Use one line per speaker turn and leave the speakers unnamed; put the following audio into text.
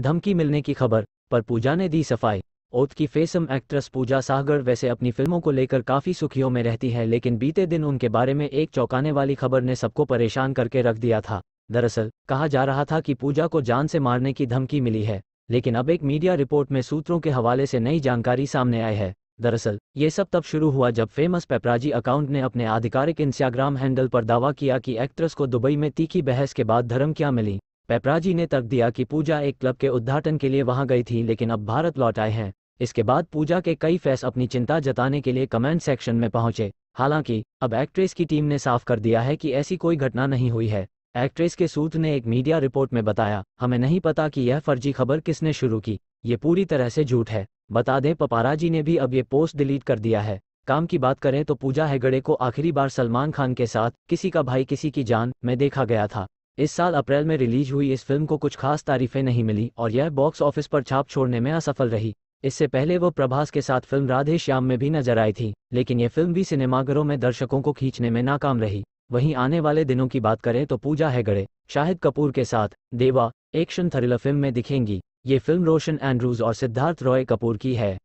धमकी मिलने की खबर पर पूजा ने दी सफाई औत की फेसम एक्ट्रेस पूजा सागर वैसे अपनी फिल्मों को लेकर काफ़ी सुखियों में रहती है लेकिन बीते दिन उनके बारे में एक चौंकाने वाली खबर ने सबको परेशान करके रख दिया था दरअसल कहा जा रहा था कि पूजा को जान से मारने की धमकी मिली है लेकिन अब एक मीडिया रिपोर्ट में सूत्रों के हवाले से नई जानकारी सामने आई है दरअसल ये सब तब शुरू हुआ जब फेमस पेपराजी अकाउंट ने अपने आधिकारिक इंस्टाग्राम हैंडल पर दावा किया कि एक्ट्रेस को दुबई में तीखी बहस के बाद धर्म क्या मिली पेपराजी ने तर्क दिया कि पूजा एक क्लब के उद्घाटन के लिए वहां गई थी लेकिन अब भारत लौट आए हैं इसके बाद पूजा के कई फैस अपनी चिंता जताने के लिए कमेंट सेक्शन में पहुंचे हालांकि अब एक्ट्रेस की टीम ने साफ कर दिया है कि ऐसी कोई घटना नहीं हुई है एक्ट्रेस के सूत्र ने एक मीडिया रिपोर्ट में बताया हमें नहीं पता कि यह फर्जी खबर किसने शुरू की ये पूरी तरह से झूठ है बता दें पपाराजी ने भी अब ये पोस्ट डिलीट कर दिया है काम की बात करें तो पूजा हैगड़े को आखिरी बार सलमान खान के साथ किसी का भाई किसी की जान में देखा गया था इस साल अप्रैल में रिलीज हुई इस फिल्म को कुछ खास तारीफें नहीं मिली और यह बॉक्स ऑफिस पर छाप छोड़ने में असफल रही इससे पहले वो प्रभास के साथ फिल्म राधे श्याम में भी नजर आई थी लेकिन यह फिल्म भी सिनेमाघरों में दर्शकों को खींचने में नाकाम रही वहीं आने वाले दिनों की बात करें तो पूजा हैगड़े शाहिद कपूर के साथ देवा एक्शन थ्रिलर फिल्म में दिखेंगी ये फिल्म रोशन एंड्रूज और सिद्धार्थ रॉय कपूर की है